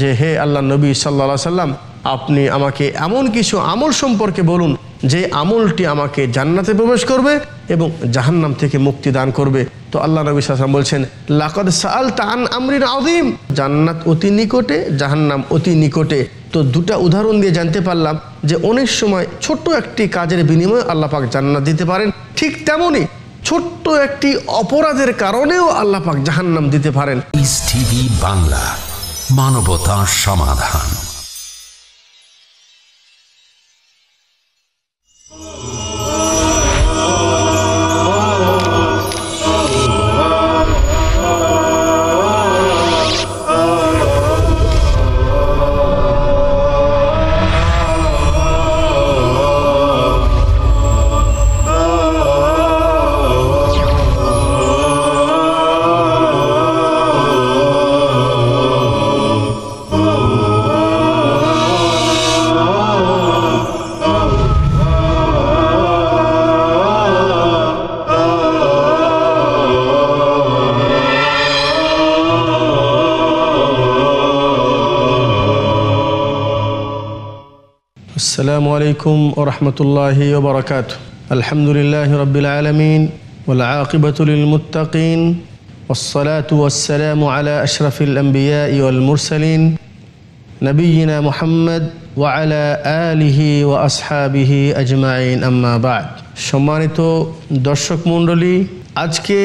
যে হে আল্লাহ নবী সাল্লা সাল্লাম আপনি আমাকে এমন কিছু আমল সম্পর্কে বলুন যে আমলটি আমাকে জান্নাতে প্রবেশ করবে এবং জাহান্নাম থেকে মুক্তি দান করবে তো আল্লাহ নবী সাল্লাম বলছেন লাকদ সাল তান আমরিন আদিম জান্নাত অতি নিকটে জাহান্নাম অতি নিকটে তো দুটা উদাহরণ দিয়ে জানতে পারলাম যে অনেক সময় ছোট্ট একটি কাজের বিনিময়ে আল্লাপাক জান্নাত দিতে পারেন ঠিক তেমনই ছোট্ট একটি অপরাধের কারণেও আল্লাপাক জাহান্নাম দিতে পারেন বাংলা মানবতা সমাধান আসসালামু আলাইকুম ও রহমতুল্লাহ ওবরাকাত আলহামদুলিল্লাহ রবিল আলমিন ওলাকিবতুলমতাকিন ওসলাতাম আলা على أشرف الأنبياء والمرسلين ওয়ালা আলিহি ও আসহাবিহি আজমাইন আম্মাবাদ সম্মানিত দর্শক মণ্ডলী আজকে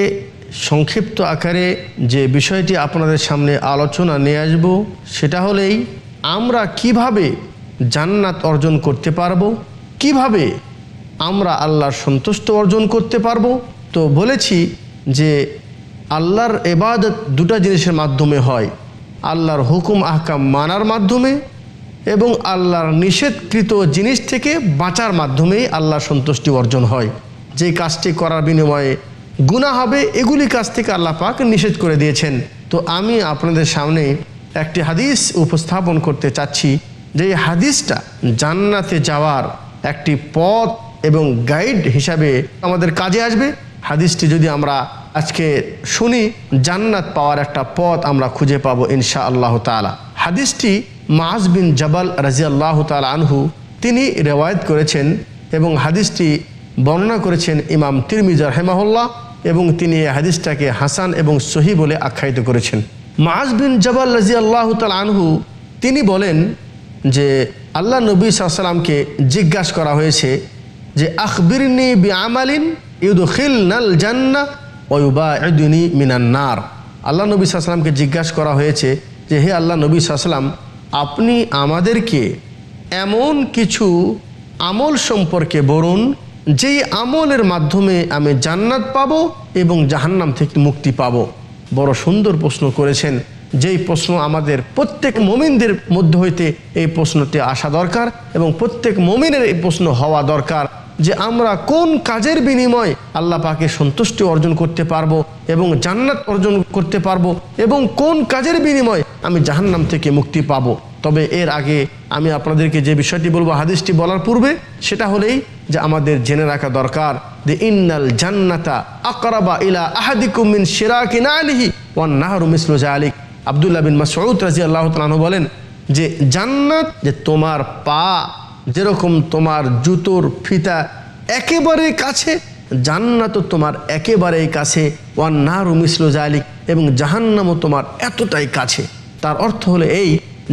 সংক্ষিপ্ত আকারে যে বিষয়টি আপনাদের সামনে আলোচনা নিয়ে আসব সেটা হলেই আমরা কিভাবে জান্নাত অর্জন করতে পারবো কিভাবে আমরা আল্লাহর সন্তুষ্ট অর্জন করতে পারবো তো বলেছি যে আল্লাহর এবাদত দুটা জিনিসের মাধ্যমে হয় আল্লাহর হুকুম আহকাম মানার মাধ্যমে এবং আল্লাহর নিষেধকৃত জিনিস থেকে বাঁচার মাধ্যমেই আল্লাহ সন্তুষ্টি অর্জন হয় যে কাজটি করার বিনিময়ে গুণা হবে এগুলি কাজ থেকে আল্লাহ পাক নিষেধ করে দিয়েছেন তো আমি আপনাদের সামনে একটি হাদিস উপস্থাপন করতে চাচ্ছি যে এই হাদিসটা জান্নাতে যাওয়ার একটি পথ এবং গাইড হিসাবে আমাদের কাজে আসবে হাদিসটি যদি আমরা আজকে শুনি জান্নাত পাওয়ার একটা পথ আমরা খুঁজে পাবো ইনশা আল্লাহ তালা হাদিসটি মাজ বিন জবাল রাজি আল্লাহ তাল আনহু তিনি রেওয়ায়ত করেছেন এবং হাদিসটি বর্ণনা করেছেন ইমাম তিরমিজার হেমাহুল্লাহ এবং তিনি এই হাদিসটাকে হাসান এবং সহি বলে আখ্যায়িত করেছেন মাজ বিন জবাল রাজি আল্লাহ তাল আনহু তিনি বলেন যে আল্লাহ নবী সাল্লামকে জিজ্ঞাসা করা হয়েছে যে আখবিরনি বি আমালিন ইউদখিল নাল জান্না ওয়ুবা মিনান্নার আল্লাহ নবী সাল্লামকে জিজ্ঞাসা করা হয়েছে যে হে আল্লাহ নবী সাল্লাম আপনি আমাদেরকে এমন কিছু আমল সম্পর্কে বলুন যেই আমলের মাধ্যমে আমি জান্নাত পাব এবং জাহান্নাম থেকে মুক্তি পাব বড় সুন্দর প্রশ্ন করেছেন যেই প্রশ্ন আমাদের প্রত্যেক মমিনদের মধ্য হইতে এই প্রশ্নটি আসা দরকার এবং প্রত্যেক মমিনের এই প্রশ্ন হওয়া দরকার যে আমরা কোন কাজের বিনিময়ে আল্লাহ পাকে সন্তুষ্টি অর্জন করতে পারবো এবং জান্নাত অর্জন করতে পারবো এবং কোন কাজের বিনিময়ে আমি জাহান্নাম থেকে মুক্তি পাবো তবে এর আগে আমি আপনাদেরকে যে বিষয়টি বলবো হাদিসটি বলার পূর্বে সেটা হলেই যে আমাদের জেনে রাখা দরকার যে ইন্নাল জান্নাতা আকরাবা ইলা আহাদিকুমিন সেরা আলিহি ওয়ান নাহরু মিসলু আলিক আবদুল্লাহ বিন মাসউদ রাজি আল্লাহ তালু বলেন যে জান্নাত যে তোমার পা যেরকম তোমার জুতোর ফিতা একেবারে কাছে জান্নাত তোমার একেবারেই কাছে ওয়ান্নারু মিসল জালিক এবং জাহান্নামও তোমার এতটাই কাছে তার অর্থ হলো এই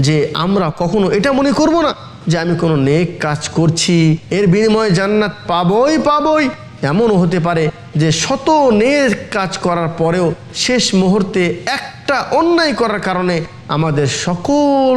যে আমরা কখনো এটা মনে করব না যে আমি কোনো নেক কাজ করছি এর বিনিময়ে জান্নাত পাবই পাবই এমনও হতে পারে যে শত নেক কাজ করার পরেও শেষ মুহূর্তে এক একটা অন্যায় করার কারণে আমাদের সকল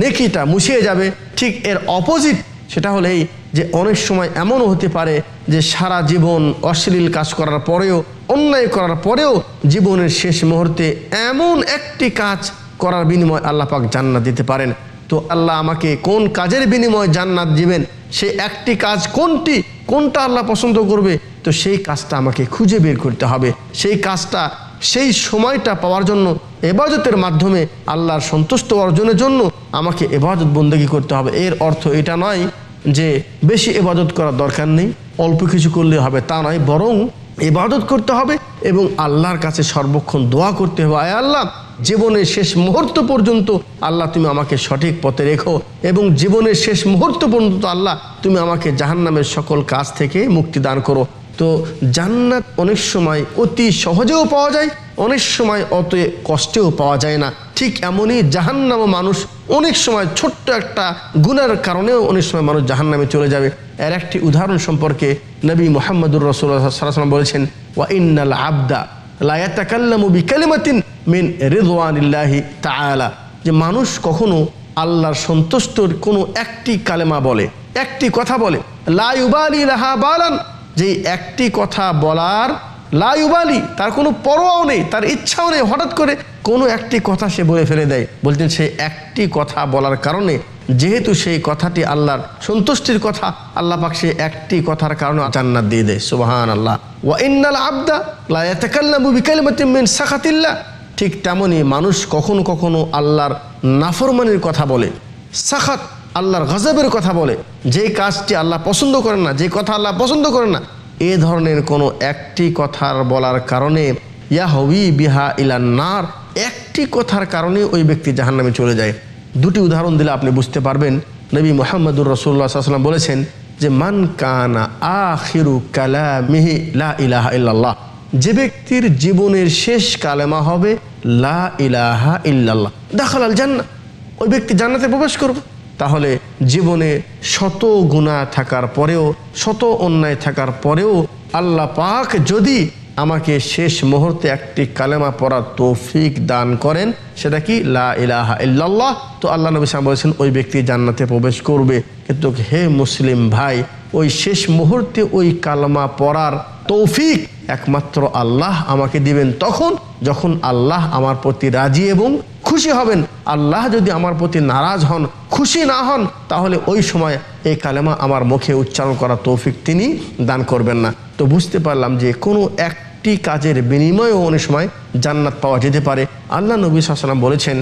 নেকিটা মুছিয়ে যাবে ঠিক এর অপোজিট সেটা হলেই যে অনেক সময় এমনও হতে পারে যে সারা জীবন অশ্লীল কাজ করার পরেও অন্যায় করার পরেও জীবনের শেষ মুহূর্তে এমন একটি কাজ করার বিনিময় আল্লাহ পাক জান্নাত দিতে পারেন তো আল্লাহ আমাকে কোন কাজের বিনিময়ে জান্নাত দিবেন সে একটি কাজ কোনটি কোনটা আল্লাহ পছন্দ করবে তো সেই কাজটা আমাকে খুঁজে বের করতে হবে সেই কাজটা সেই সময়টা পাওয়ার জন্য এবাজতের মাধ্যমে আল্লাহর সন্তুষ্ট অর্জনের জন্য আমাকে এবাজত বন্দেগি করতে হবে এর অর্থ এটা নয় যে বেশি এবাজত করার দরকার নেই অল্প কিছু করলে হবে তা নয় বরং এবাদত করতে হবে এবং আল্লাহর কাছে সর্বক্ষণ দোয়া করতে হবে আয় আল্লাহ জীবনের শেষ মুহূর্ত পর্যন্ত আল্লাহ তুমি আমাকে সঠিক পথে রেখো এবং জীবনের শেষ মুহূর্ত পর্যন্ত আল্লাহ তুমি আমাকে জাহান্নামের সকল কাজ থেকে মুক্তি দান করো তো জান্নাত অনেক সময় অতি সহজেও পাওয়া যায় অনেক সময় অত কষ্টেও পাওয়া যায় না ঠিক এমনই জাহান্নামও মানুষ অনেক সময় ছোট্ট একটা গুনার কারণেও অনেক সময় মানুষ জাহান্নামে চলে যাবে এর একটি উদাহরণ সম্পর্কে নবী মোহাম্মদুর রসুল্লাহাম বলেছেন ওয়া ইন্নাল আবদা তাআলা যে মানুষ কখনো আল্লাহর সন্তুষ্টর কোনো একটি কালেমা বলে একটি কথা বলে লাইবালি রাহা বালান যে একটি কথা বলার লাইবালি তার কোনো পরোয়াও নেই তার ইচ্ছাও নেই হঠাৎ করে কোনো একটি কথা সে বলে ফেলে দেয় বলছেন সে একটি কথা বলার কারণে যেহেতু সেই কথাটি আল্লাহর সন্তুষ্টির কথা আল্লাহ পাক সে একটি কথার কারণে জান্নাত দিয়ে দেয় সুবাহান আল্লাহ ওয়া ইন্নাল আবদা লায়াতাকাল্লামু বিকালিমাতিমিন সাখাতিল্লাহ ঠিক তেমনই মানুষ কখনো কখনো আল্লাহর নাফরমানির কথা বলে সাখাত আল্লাহর গজবের কথা বলে যে কাজটি আল্লাহ পছন্দ করেন না যে কথা আল্লাহ পছন্দ করেন না এ ধরনের কোনো একটি কথার বলার কারণে ইয়াহবি বিহা ইলান্নার একটি কথার কারণে ওই ব্যক্তি জাহান্নামে চলে যায় দুটি উদাহরণ দিলে আপনি বুঝতে পারবেন নবী মোহাম্মদুর রসুল্লাহ সাল্লাম বলেছেন যে মান কানা আখিরু মিহি লা ইলাহা ইল্লাল্লাহ যে ব্যক্তির জীবনের শেষ কালেমা হবে লা ইলাহা ইল্লাল্লাহ দেখালাল জান্না ওই ব্যক্তি জান্নাতে প্রবেশ করবে তাহলে জীবনে শত গুণা থাকার পরেও শত অন্যায় থাকার পরেও আল্লাহ পাক যদি আমাকে শেষ মুহূর্তে একটি কালেমা পড়ার তৌফিক দান করেন সেটা কি লা ইলাহা ইল্লাল্লাহ তো আল্লাহ নবী সাহা বলেছেন ওই ব্যক্তি জান্নাতে প্রবেশ করবে কিন্তু হে মুসলিম ভাই ওই শেষ মুহূর্তে ওই কালমা পড়ার তৌফিক একমাত্র আল্লাহ আমাকে দিবেন তখন যখন আল্লাহ আমার প্রতি রাজি এবং খুশি হবেন আল্লাহ যদি আমার প্রতি নারাজ হন খুশি না হন তাহলে ওই সময় এই কালেমা আমার মুখে উচ্চারণ করা তৌফিক তিনি দান করবেন না তো বুঝতে পারলাম যে কোনো একটি কাজের বিনিময়েও অনেক সময় জান্নাত পাওয়া যেতে পারে আল্লাহ নবী সাল্লাম বলেছেন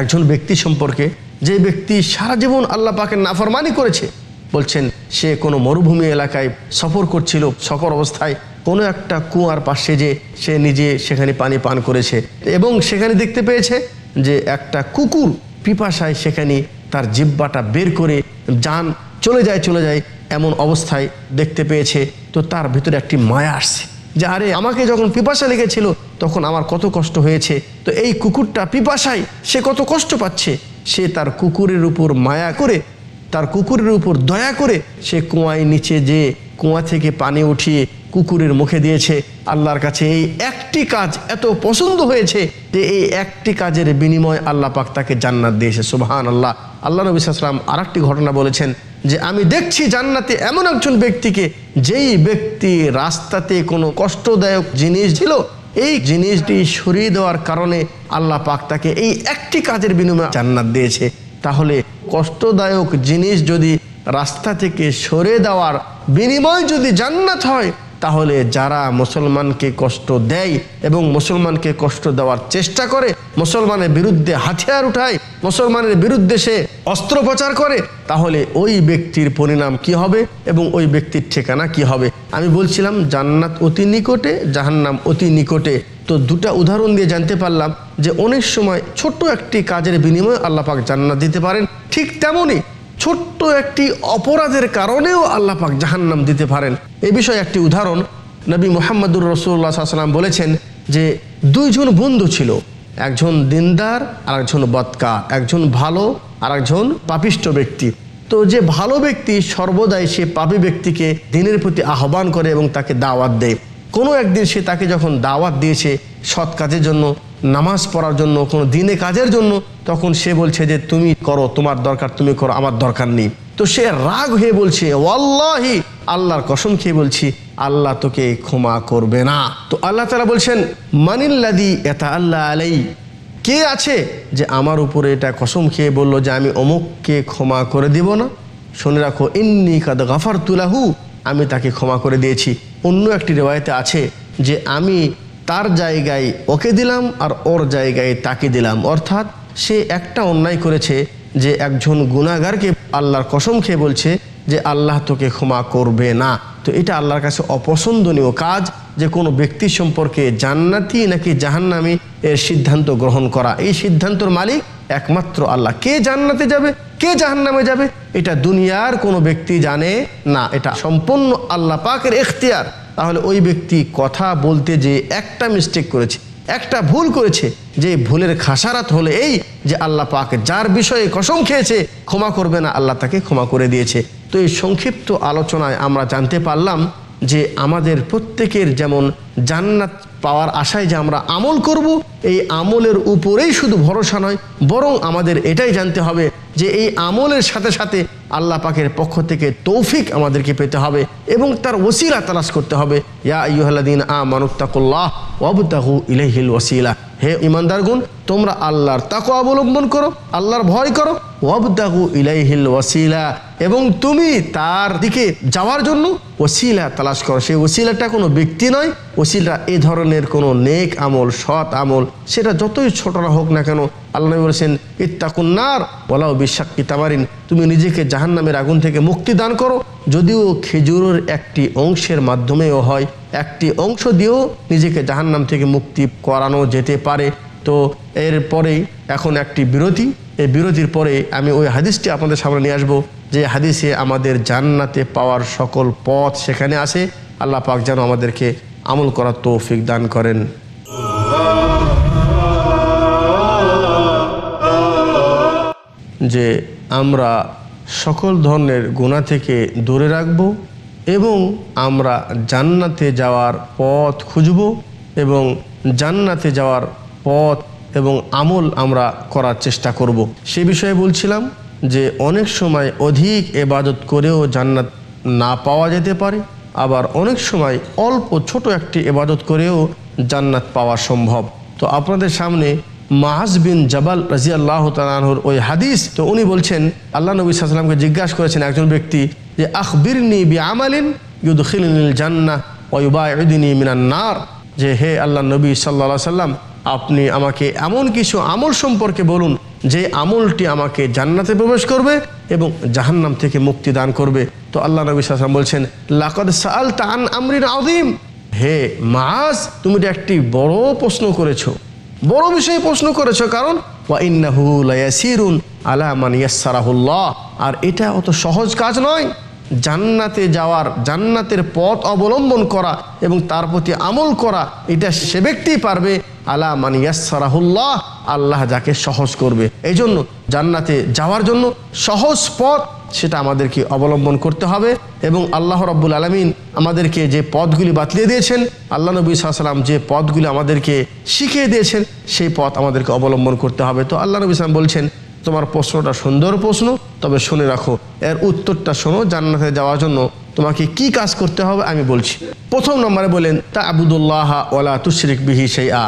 একজন ব্যক্তি সম্পর্কে যে ব্যক্তি সারা জীবন আল্লাহ পাকে নাফরমানি করেছে বলছেন সে কোনো মরুভূমি এলাকায় সফর করছিল সফর অবস্থায় কোনো একটা কুয়ার পাশে যে সে নিজে সেখানে পানি পান করেছে এবং সেখানে দেখতে পেয়েছে যে একটা কুকুর পিপাসায় সেখানে তার জিব্বাটা বের করে যান চলে যায় চলে যায় এমন অবস্থায় দেখতে পেয়েছে তো তার ভিতরে একটি মায়া আসছে যে আরে আমাকে যখন পিপাসা লেগেছিল তখন আমার কত কষ্ট হয়েছে তো এই কুকুরটা পিপাসায় সে কত কষ্ট পাচ্ছে সে তার কুকুরের উপর মায়া করে তার কুকুরের উপর দয়া করে সে কুয়ায় নিচে যেয়ে কুয়া থেকে পানি উঠিয়ে কুকুরের মুখে দিয়েছে আল্লাহর কাছে এই একটি কাজ এত পছন্দ হয়েছে যে এই একটি কাজের বিনিময় আল্লাহ পাক তাকে জান্নাত দিয়েছে সুবাহান আল্লাহ আল্লাহ নবী সাল্লাম আর একটি ঘটনা বলেছেন যে আমি দেখছি জান্নাতে এমন একজন ব্যক্তিকে যেই ব্যক্তি রাস্তাতে কোনো কষ্টদায়ক জিনিস ছিল এই জিনিসটি সরিয়ে দেওয়ার কারণে আল্লাহ পাক তাকে এই একটি কাজের বিনিময়ে জান্নাত দিয়েছে তাহলে কষ্টদায়ক জিনিস যদি রাস্তা থেকে সরে দেওয়ার বিনিময় যদি জান্নাত হয় তাহলে যারা মুসলমানকে কষ্ট দেয় এবং মুসলমানকে কষ্ট দেওয়ার চেষ্টা করে মুসলমানের বিরুদ্ধে হাতিয়ার উঠায় মুসলমানের বিরুদ্ধে সে অস্ত্রোপচার করে তাহলে ওই ব্যক্তির পরিণাম কি হবে এবং ওই ব্যক্তির ঠিকানা কি হবে আমি বলছিলাম জান্নাত অতি নিকটে জাহান্নাম অতি নিকটে তো দুটা উদাহরণ দিয়ে জানতে পারলাম যে অনেক সময় ছোট্ট একটি কাজের বিনিময়ে আল্লাপাক জান্নাত দিতে পারেন ঠিক তেমনই ছোট্ট একটি অপরাধের কারণেও আল্লাহ পাক জাহান্নাম দিতে পারেন এ বিষয়ে একটি উদাহরণ নবী মোহাম্মদুর রসুল্লাহ সাল্লাম বলেছেন যে দুইজন বন্ধু ছিল একজন দিনদার আর একজন বৎকা একজন ভালো আর একজন পাপিষ্ট ব্যক্তি তো যে ভালো ব্যক্তি সর্বদাই সে পাপি ব্যক্তিকে দিনের প্রতি আহ্বান করে এবং তাকে দাওয়াত দেয় কোনো একদিন সে তাকে যখন দাওয়াত দিয়েছে সৎ কাজের জন্য নামাজ পড়ার জন্য কোনো দিনে কাজের জন্য তখন সে বলছে যে তুমি করো তোমার দরকার তুমি করো আমার দরকার নেই তো সে রাগ হয়ে বলছে ওয়াল্লাহি আল্লাহর কসম খেয়ে বলছি আল্লাহ তোকে ক্ষমা করবে না তো আল্লাহ তারা বলছেন মানিল্লাদি এটা আল্লাহ আলাই কে আছে যে আমার উপরে এটা কসম খেয়ে বলল যে আমি অমুককে ক্ষমা করে দিব না শুনে রাখো ইন্নি কাদ গাফার তুলাহু আমি তাকে ক্ষমা করে দিয়েছি অন্য একটি রেওয়ায়তে আছে যে আমি তার জায়গায় ওকে দিলাম আর ওর জায়গায় তাকে দিলাম অর্থাৎ সে একটা অন্যায় করেছে যে একজন গুণাগারকে আল্লাহর কসম খেয়ে বলছে যে আল্লাহ তোকে ক্ষমা করবে না তো এটা আল্লাহর কাছে অপছন্দনীয় কাজ যে কোনো ব্যক্তি সম্পর্কে জান্নাতি নাকি জাহান্নামি এর সিদ্ধান্ত গ্রহণ করা এই সিদ্ধান্তর মালিক একমাত্র আল্লাহ কে জান্নাতে যাবে কে জাহান্নামে যাবে এটা দুনিয়ার কোনো ব্যক্তি জানে না এটা সম্পূর্ণ আল্লাহ পাকের এখতিয়ার তাহলে ওই ব্যক্তি কথা বলতে যে একটা মিস্টেক করেছে একটা ভুল করেছে যে ভুলের খাসারাত হলে এই যে আল্লাহ পাক যার বিষয়ে কসম খেয়েছে ক্ষমা করবে না আল্লাহ তাকে ক্ষমা করে দিয়েছে তো এই সংক্ষিপ্ত আলোচনায় আমরা জানতে পারলাম যে আমাদের প্রত্যেকের যেমন জান্নাত পাওয়ার আশায় যে আমরা আমল করব এই আমলের উপরেই শুধু ভরসা নয় বরং আমাদের এটাই জানতে হবে যে এই আমলের সাথে সাথে আল্লাহ পাকের পক্ষ থেকে তৌফিক আমাদেরকে পেতে হবে এবং তার ওসিলা তালাশ করতে হবে ইয়া ইমানদার আ হে তোমরা আল্লাহর তাকে অবলম্বন করো আল্লাহর ভয় করো ওয়াবদাহু ইলাইহিল ওয়াসিলা এবং তুমি তার দিকে যাওয়ার জন্য ওসিলা তালাশ করো সেই ওসিলাটা কোনো ব্যক্তি নয় ওসিলা এ ধরনের কোনো নেক আমল সৎ আমল সেটা যতই ছোট না হোক না কেন আল্লাহ বলেছেন ইত্তাকুন্নার বলাও বিশ্বাক্কি তামারিন তুমি নিজেকে জাহান নামের আগুন থেকে মুক্তি দান করো যদিও খেজুরের একটি অংশের মাধ্যমেও হয় একটি অংশ দিয়েও নিজেকে জাহান নাম থেকে মুক্তি করানো যেতে পারে তো এরপরেই এখন একটি বিরতি এই বিরতির পরে আমি ওই হাদিসটি আপনাদের সামনে নিয়ে আসবো যে হাদিসে আমাদের জান্নাতে পাওয়ার সকল পথ সেখানে আছে আল্লাহ পাক যেন আমাদেরকে আমল করার তৌফিক দান করেন যে আমরা সকল ধরনের গুণা থেকে দূরে রাখব এবং আমরা জান্নাতে যাওয়ার পথ খুঁজব এবং জান্নাতে যাওয়ার পথ এবং আমল আমরা করার চেষ্টা করব। সে বিষয়ে বলছিলাম যে অনেক সময় অধিক এবাদত করেও জান্নাত না পাওয়া যেতে পারে আবার অনেক সময় অল্প ছোট একটি এবাদত করেও জান্নাত পাওয়া সম্ভব তো আপনাদের সামনে মাহাজ বিন জবাল রাজি আল্লাহ তালাহর ওই হাদিস তো উনি বলছেন আল্লাহ নবী সাল্লামকে জিজ্ঞাসা করেছেন একজন ব্যক্তি যে আখবির নার আমালিন যে হে আল্লাহ নবী সাল্লা সাল্লাম আপনি আমাকে এমন কিছু আমল সম্পর্কে বলুন যে আমলটি আমাকে জান্নাতে প্রবেশ করবে এবং জাহান্নাম থেকে মুক্তি দান করবে তো আল্লাহ নবী সাল্লাম বলছেন লাকদ সাল তান আমরিন আদিম হে মাস তুমি একটি বড় প্রশ্ন করেছো বড় বিষয়ে প্রশ্ন করেছ কারণ আলামানিয়াসারাহুল্লাহ আর এটা অত সহজ কাজ নয় জান্নাতে যাওয়ার জান্নাতের পথ অবলম্বন করা এবং তার প্রতি আমল করা এটা সে ব্যক্তি পারবে আলা মানিয়াসারাহুল্লাহ আল্লাহ যাকে সহজ করবে এই জন্য জান্নাতে যাওয়ার জন্য সহজ পথ সেটা আমাদেরকে অবলম্বন করতে হবে এবং আল্লাহ রব্বুল আলমিন আমাদেরকে যে পথগুলি বাতলিয়ে দিয়েছেন আল্লাহ নবী সাল্লাম যে পথগুলি আমাদেরকে শিখিয়ে দিয়েছেন সেই পথ আমাদেরকে অবলম্বন করতে হবে তো আল্লাহ নবী সালাম বলছেন তোমার প্রশ্নটা সুন্দর প্রশ্ন তবে শুনে রাখো এর উত্তরটা শোনো জান্নাতে যাওয়ার জন্য তোমাকে কি কাজ করতে হবে আমি বলছি প্রথম নম্বরে বলেন তা আবুদুল্লাহ ওলা তুশরিক বিহি সেই আ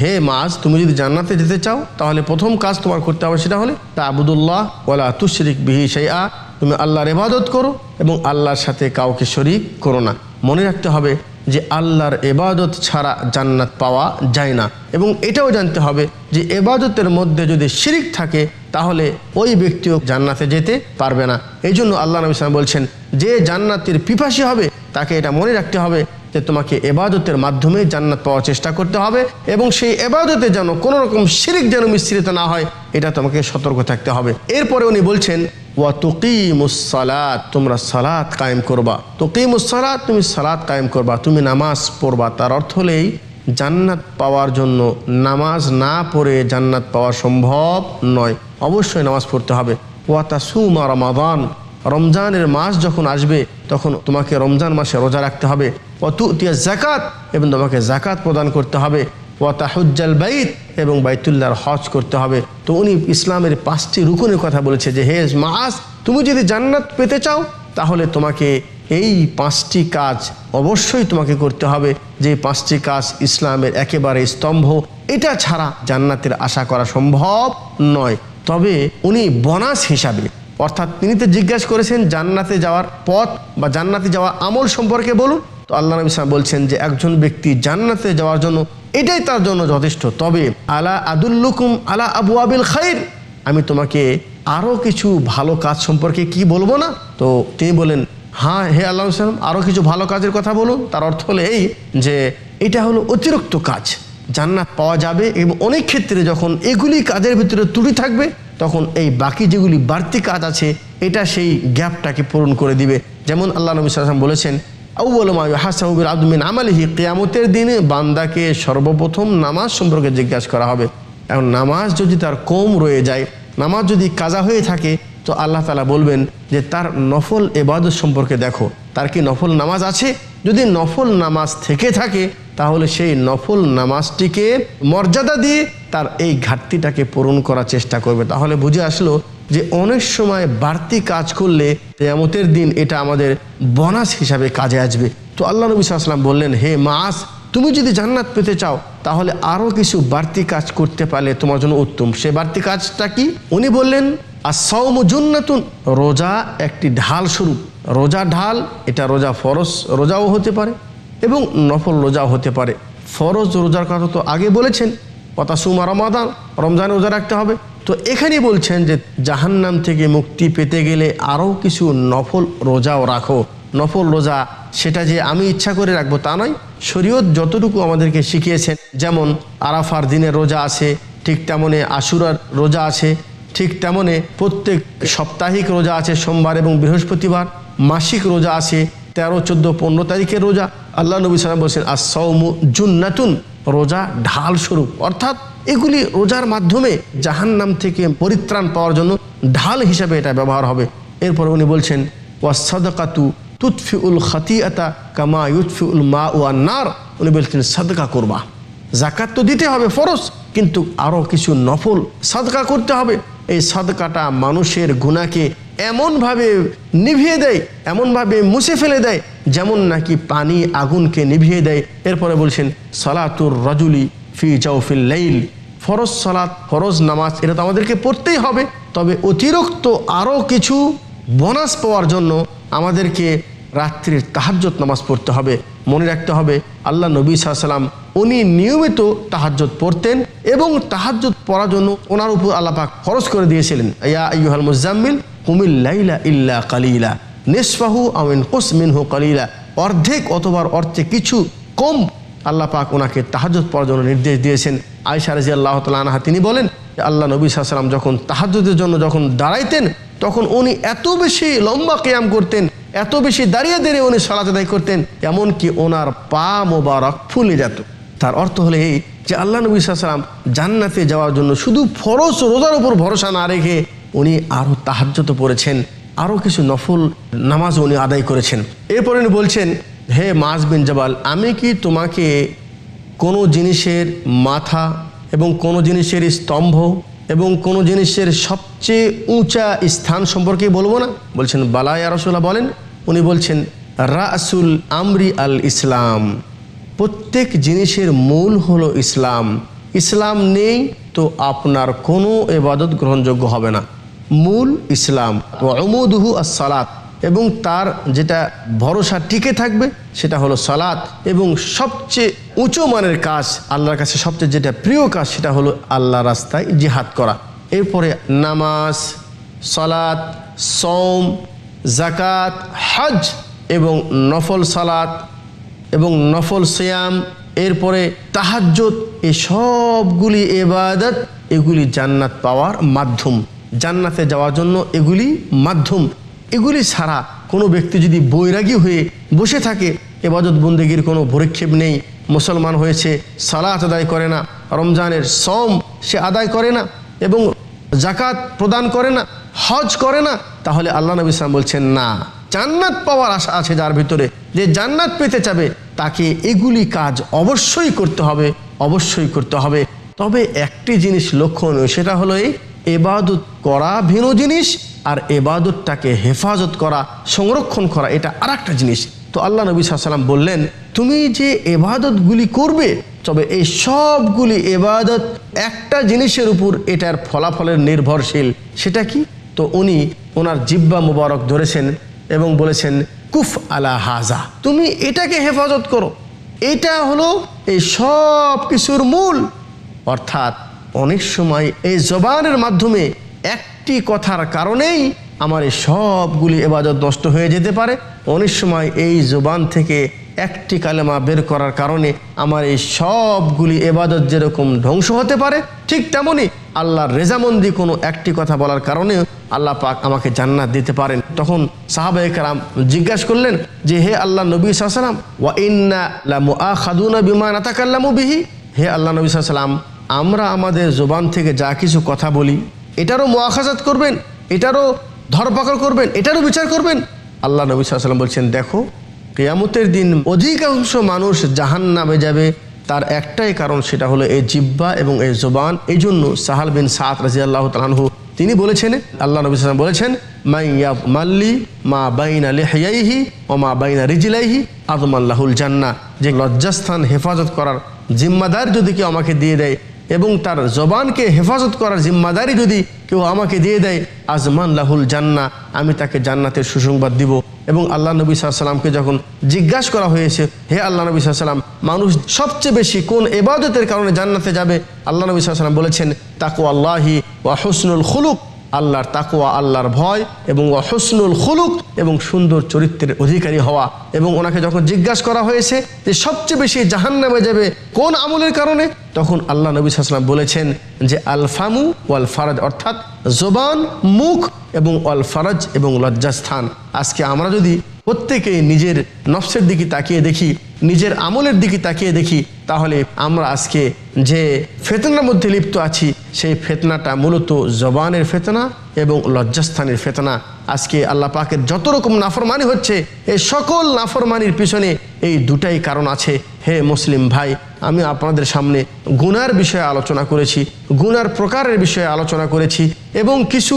হে মাছ তুমি যদি জান্নাতে যেতে চাও তাহলে প্রথম কাজ তোমার করতে হবে সেটা হলে তা আবুদুল্লাহ ওলা তুশরিক বিহি সেই আ তুমি আল্লাহর এবাদত করো এবং আল্লাহর সাথে কাউকে শরিক করো না মনে রাখতে হবে যে আল্লাহর এবাদত ছাড়া জান্নাত পাওয়া যায় না এবং এটাও জানতে হবে যে এবাদতের মধ্যে যদি শিরিক থাকে তাহলে ওই ব্যক্তিও জান্নাতে যেতে পারবে না এই জন্য আল্লাহ নবী সালাম বলছেন যে জান্নাতের পিপাসী হবে তাকে এটা মনে রাখতে হবে যে তোমাকে এবাদতের মাধ্যমে জান্নাত পাওয়ার চেষ্টা করতে হবে এবং সেই এবাদতে যেন কোনো রকম শিরিক যেন মিশ্রিত না হয় এটা তোমাকে সতর্ক থাকতে হবে এরপরে উনি বলছেন ওয়া সালাত তোমরা সালাত কায়েম করবা সালাত তুমি সালাত কায়েম করবা তুমি নামাজ পড়বা তার অর্থ হলেই জান্নাত পাওয়ার জন্য নামাজ না পড়ে জান্নাত পাওয়া সম্ভব নয় অবশ্যই নামাজ পড়তে হবে তা সুমা রমাদান রমজানের মাস যখন আসবে তখন তোমাকে রমজান মাসে রোজা রাখতে হবে অতু ইতিহাস জাকাত এবং তোমাকে জাকাত প্রদান করতে হবে ওয়াতাহুজ্জাল বাইত এবং বাইতুল্লার হজ করতে হবে তো উনি ইসলামের পাঁচটি রুকনের কথা বলেছে যে হে মাস তুমি যদি জান্নাত পেতে চাও তাহলে তোমাকে এই পাঁচটি কাজ অবশ্যই তোমাকে করতে হবে যে পাঁচটি কাজ ইসলামের একেবারে স্তম্ভ এটা ছাড়া জান্নাতের আশা করা সম্ভব নয় তবে উনি বনাস হিসাবে অর্থাৎ তিনি তো জিজ্ঞাসা করেছেন জান্নাতে যাওয়ার পথ বা জান্নাতে যাওয়ার আমল সম্পর্কে বলুন তো আল্লাহ নবী সাহেব বলছেন যে একজন ব্যক্তি জান্নাতে যাওয়ার জন্য এটাই তার জন্য যথেষ্ট তবে আলা আদুল্লুকুম আলা আবু আবিল খাইর আমি তোমাকে আরও কিছু ভালো কাজ সম্পর্কে কি বলবো না তো তিনি বলেন হ্যাঁ হে আল্লাহ সালাম আরও কিছু ভালো কাজের কথা বলুন তার অর্থ হলো এই যে এটা হলো অতিরিক্ত কাজ জান্নাত পাওয়া যাবে এবং অনেক ক্ষেত্রে যখন এগুলি কাজের ভিতরে ত্রুটি থাকবে তখন এই বাকি যেগুলি বাড়তি কাজ আছে এটা সেই গ্যাপটাকে পূরণ করে দিবে যেমন আল্লাহ নবী সালাম বলেছেন আউ্বলমাহাসাহুবির কেয়ামতের দিনে বান্দাকে সর্বপ্রথম নামাজ সম্পর্কে জিজ্ঞাসা করা হবে এখন নামাজ যদি তার কম রয়ে যায় নামাজ যদি কাজা হয়ে থাকে তো আল্লাহ তালা বলবেন যে তার নফল এবাদত সম্পর্কে দেখো তার কি নফল নামাজ আছে যদি নফল নামাজ থেকে থাকে তাহলে সেই নফল নামাজটিকে মর্যাদা দিয়ে তার এই ঘাটতিটাকে পূরণ করার চেষ্টা করবে তাহলে বুঝে আসলো যে অনেক সময় বাড়তি কাজ করলে তেয়ামতের দিন এটা আমাদের বনাস হিসাবে কাজে আসবে তো আল্লাহ নবী সাল্লাম বললেন হে মাস তুমি যদি জান্নাত পেতে চাও তাহলে আরও কিছু বাড়তি কাজ করতে পারলে তোমার জন্য উত্তম সে বাড়তি কাজটা কি উনি বললেন আর সৌম জুন্নাতুন রোজা একটি ঢাল স্বরূপ রোজা ঢাল এটা রোজা ফরস রোজাও হতে পারে এবং নফল রোজাও হতে পারে ফরজ রোজার কথা তো আগে বলেছেন কথা সুমা রমাদান রমজানে রোজা রাখতে হবে তো এখানে বলছেন যে জাহান্নাম থেকে মুক্তি পেতে গেলে আরও কিছু নফল রোজাও রাখো নফল রোজা সেটা যে আমি ইচ্ছা করে রাখবো তা নয় শরীয়ত যতটুকু আমাদেরকে শিখিয়েছেন যেমন আরাফার দিনের রোজা আছে ঠিক তেমনে আশুরার রোজা আছে ঠিক তেমনে প্রত্যেক সাপ্তাহিক রোজা আছে সোমবার এবং বৃহস্পতিবার মাসিক রোজা আছে তেরো চোদ্দ পনেরো তারিখের রোজা আল্লাহ নবী সালাম বলছেন জুন নাতুন রোজা ঢাল স্বরূপ অর্থাৎ এগুলি রোজার মাধ্যমে জাহান নাম থেকে পরিত্রাণ পাওয়ার জন্য ঢাল হিসাবে এটা ব্যবহার হবে এরপর উনি বলছেন ওয়াসাদকাতু তুৎফি উল খাতিয়াতা কামা ইউৎফি উল মা ওয়া নার উনি বলছেন সাদকা করবা জাকাত তো দিতে হবে ফরজ কিন্তু আরও কিছু নফল সাদকা করতে হবে এই সাদকাটা মানুষের গুণাকে এমনভাবে নিভিয়ে দেয় এমনভাবে মুছে ফেলে দেয় যেমন নাকি পানি আগুনকে নিভিয়ে দেয় এরপরে বলছেন সলাতুর রজুলি ফি জাউফিল লাইল ফরজ সলাত ফরজ নামাজ এটা তো আমাদেরকে পড়তেই হবে তবে অতিরিক্ত আরও কিছু বোনাস পাওয়ার জন্য আমাদেরকে রাত্রির তাহাজ্জত নামাজ পড়তে হবে মনে রাখতে হবে আল্লাহ নবী সাল্লাম উনি নিয়মিত তাহাজ্জত পড়তেন এবং তাহাজ্জত পড়ার জন্য ওনার উপর আল্লাপাক খরচ করে দিয়েছিলেন ইয়া ইউহাল মুজাম্মিল কুমিল্লাইলা ইল্লা কালিলা নিঃসাহু আমিন কোস মিনহু কালিলা অর্ধেক অথবা অর্থে কিছু কম আল্লাহ পাক ওনাকে তাহাজত পড়ার জন্য নির্দেশ দিয়েছেন আয়সা রাজি আল্লাহ তালাহা তিনি বলেন আল্লাহ নবী সাল্লাম যখন তাহাজুদের জন্য যখন দাঁড়াইতেন তখন উনি এত বেশি লম্বা কেয়াম করতেন এত বেশি দাঁড়িয়ে দাঁড়িয়ে উনি সলাচ করতেন এমনকি ওনার পা মোবারক ফুলে যেত তার অর্থ হলে এই যে আল্লাহ নবী সাল্লাম জান্নাতে যাওয়ার জন্য শুধু ফরজ রোজার উপর ভরসা না রেখে উনি আরও তাহাজ্যত পড়েছেন আরও কিছু নফল নামাজ উনি আদায় করেছেন এরপর উনি বলছেন হে মাস বিন জবাল আমি কি তোমাকে কোনো জিনিসের মাথা এবং কোনো জিনিসের স্তম্ভ এবং কোনো জিনিসের সবচেয়ে উঁচা স্থান সম্পর্কে বলবো না বলছেন বালাই আরসুল্লাহ বলেন উনি বলছেন রাসুল আমরি আল ইসলাম প্রত্যেক জিনিসের মূল হলো ইসলাম ইসলাম নেই তো আপনার কোনো এবাদত গ্রহণযোগ্য হবে না মূল ইসলাম অমুদহু আর সালাত এবং তার যেটা ভরসা টিকে থাকবে সেটা হলো সালাত এবং সবচেয়ে উঁচু মানের কাজ আল্লাহর কাছে সবচেয়ে যেটা প্রিয় কাজ সেটা হলো আল্লাহ রাস্তায় জিহাদ করা এরপরে নামাজ সালাত সম জাকাত হজ এবং নফল সালাত এবং নফল সিয়াম এরপরে তাহাজ্জত এই সবগুলি এবাদত এগুলি জান্নাত পাওয়ার মাধ্যম জান্নাতে যাওয়ার জন্য এগুলি মাধ্যম এগুলি ছাড়া কোনো ব্যক্তি যদি বৈরাগী হয়ে বসে থাকে এবাজত বন্দেগীর কোনো ভরিক্ষেপ নেই মুসলমান হয়েছে সালাত আদায় করে না রমজানের সম সে আদায় করে না এবং জাকাত প্রদান করে না হজ করে না তাহলে আল্লাহ নবী ইসলাম বলছেন না জান্নাত পাওয়ার আশা আছে যার ভিতরে যে জান্নাত পেতে চাবে তাকে এগুলি কাজ অবশ্যই করতে হবে অবশ্যই করতে হবে তবে একটি জিনিস লক্ষণ সেটা হলো এই এবাদত করা ভিন্ন জিনিস আর এবাদতটাকে হেফাজত করা সংরক্ষণ করা এটা আর একটা জিনিস তো আল্লাহ নবী সাল্লাম বললেন তুমি যে এবাদতগুলি করবে তবে এই সবগুলি এবাদত একটা জিনিসের উপর এটার ফলাফলের নির্ভরশীল সেটা কি তো উনি ওনার জিব্বা মুবারক ধরেছেন এবং বলেছেন কুফ আলা হাজা তুমি এটাকে হেফাজত করো এটা হলো এই সব কিছুর মূল অর্থাৎ অনেক সময় এই জবানের মাধ্যমে একটি কথার কারণেই আমার এই সবগুলি এবাজত নষ্ট হয়ে যেতে পারে অনেক সময় এই জবান থেকে একটি কালেমা বের করার কারণে আমার এই সবগুলি এবাদত যেরকম ধ্বংস হতে পারে ঠিক তেমনই আল্লাহর রেজামন্দি কোনো একটি কথা বলার কারণে আল্লাহ পাক আমাকে জান্নাত দিতে পারেন তখন সাহাবাহিক রাম জিজ্ঞাসা করলেন যে হে আল্লাহ নবী সাল্লাম ওয়া ইন্না বিমান আ খাদুনা বিহি হে আল্লাহ নবী সাল্লাম আমরা আমাদের জোবান থেকে যা কিছু কথা বলি এটারও মোয়াখাজাত করবেন এটারও ধরপাকড় করবেন এটারও বিচার করবেন আল্লাহ নবী সাল্লাম বলছেন দেখো কেয়ামতের দিন অধিকাংশ মানুষ জাহান নামে যাবে তার একটাই কারণ সেটা হলো এই জিব্বা এবং এই জোবান এই জন্য সাহাল বিন সাত রাজি আল্লাহ তালহু তিনি বলেছেন আল্লাহ নবী সাল্লাম বলেছেন মাইয়া মাল্লি মা বাইনা লেহাইহি ও মা বাইনা রিজিলাইহি আল্লাহুল জান্না যে লজ্জাস্থান হেফাজত করার জিম্মাদার যদি কেউ আমাকে দিয়ে দেয় এবং তার জবানকে হেফাজত করার জিম্মাদারি যদি কেউ আমাকে দিয়ে দেয় আজমান লাহুল জান্না আমি তাকে জান্নাতের সুসংবাদ দিব এবং আল্লাহ নবী সাল্লামকে যখন জিজ্ঞাসা করা হয়েছে হে আল্লাহ নবী সাল্লাম মানুষ সবচেয়ে বেশি কোন এবাদতের কারণে জান্নাতে যাবে আল্লাহ নবী সাল্লাম বলেছেন তাকু আল্লাহি ওয়া হসনুল খুলুক আল্লাহর তাকুয়া আল্লাহর ভয় এবং হসনুল খুলুক এবং সুন্দর চরিত্রের অধিকারী হওয়া এবং ওনাকে যখন জিজ্ঞাসা করা হয়েছে যে সবচেয়ে বেশি জাহান নামে যাবে কোন আমলের কারণে তখন আল্লাহ নবী সাল্লাম বলেছেন যে আল ফামু ওয়াল ফারাজ অর্থাৎ জোবান মুখ এবং ওয়াল ফারাজ এবং লজ্জাস্থান আজকে আমরা যদি প্রত্যেকে নিজের নফসের দিকে তাকিয়ে দেখি নিজের আমলের দিকে তাকিয়ে দেখি তাহলে আমরা আজকে যে ফেতনার মধ্যে লিপ্ত আছি সেই ফেতনাটা মূলত জবানের ফেতনা এবং লজ্জাস্থানের ফেতনা আজকে আল্লাহ পাকের যত রকম নাফরমানি হচ্ছে এই সকল নাফরমানির পিছনে এই দুটাই কারণ আছে হে মুসলিম ভাই আমি আপনাদের সামনে গুনার বিষয়ে আলোচনা করেছি গুনার প্রকারের বিষয়ে আলোচনা করেছি এবং কিছু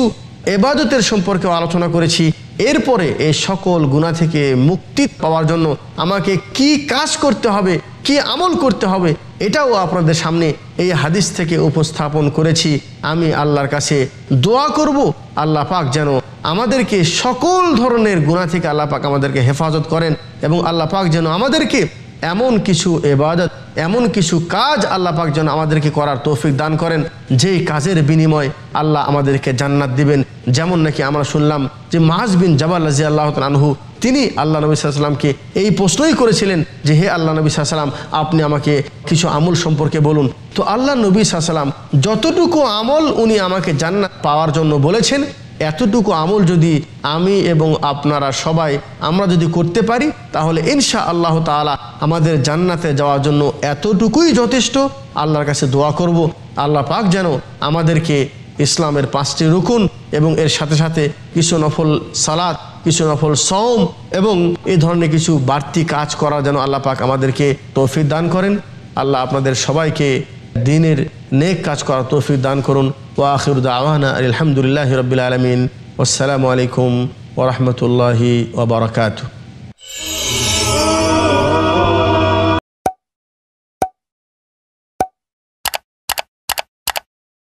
এবাদতের সম্পর্কেও আলোচনা করেছি এরপরে এই সকল গুণা থেকে মুক্তি পাওয়ার জন্য আমাকে কি কাজ করতে হবে কি আমল করতে হবে এটাও আপনাদের সামনে এই হাদিস থেকে উপস্থাপন করেছি আমি আল্লাহর কাছে দোয়া করব আল্লাহ পাক যেন আমাদেরকে সকল ধরনের গুণা থেকে আল্লাহ পাক আমাদেরকে হেফাজত করেন এবং আল্লাহ পাক যেন আমাদেরকে এমন কিছু এবাদত এমন কিছু কাজ আল্লাহ পাক যেন আমাদেরকে করার তৌফিক দান করেন যেই কাজের বিনিময় আল্লাহ আমাদেরকে জান্নাত দিবেন যেমন নাকি আমরা শুনলাম যে মাহাজ বিন জবাল রাজি আল্লাহ আনহু তিনি আল্লাহ নবী সাল্লামকে এই প্রশ্নই করেছিলেন যে হে আল্লাহ নবী সাল্লাম আপনি আমাকে কিছু আমল সম্পর্কে বলুন তো আল্লাহ নবী সাল্লাম যতটুকু আমল উনি আমাকে জান্নাত পাওয়ার জন্য বলেছেন এতটুকু আমল যদি আমি এবং আপনারা সবাই আমরা যদি করতে পারি তাহলে ইনশা আল্লাহ তালা আমাদের জান্নাতে যাওয়ার জন্য এতটুকুই যথেষ্ট আল্লাহর কাছে দোয়া করব আল্লাহ পাক যেন আমাদেরকে ইসলামের পাঁচটি রুকুন এবং এর সাথে সাথে কিছু নফল সালাদ কিছু নফল সম এবং এই ধরনের কিছু বাড়তি কাজ করা যেন আল্লাহ পাক আমাদেরকে তৌফিক দান করেন আল্লাহ আপনাদের সবাইকে দিনের নেক কাজ করার তৌফিক দান করুন ও আখির দাওয়ানা আলহামদুলিল্লাহ রবিল আলমিন আসসালামু আলাইকুম ওরহমতুল্লাহি ওবরাকাতু